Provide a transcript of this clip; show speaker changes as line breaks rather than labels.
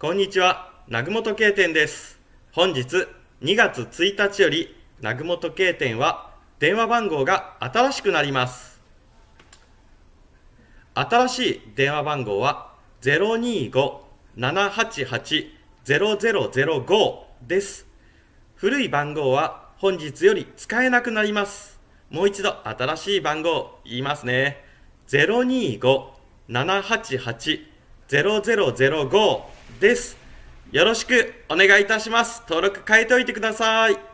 こんにちは、南雲時計店です。本日2月1日より南雲時計店は電話番号が新しくなります。新しい電話番号は025-788-0005です。古い番号は本日より使えなくなります。もう一度新しい番号言いますね。025-788-0005ですよろしくお願いいたします登録書いておいてください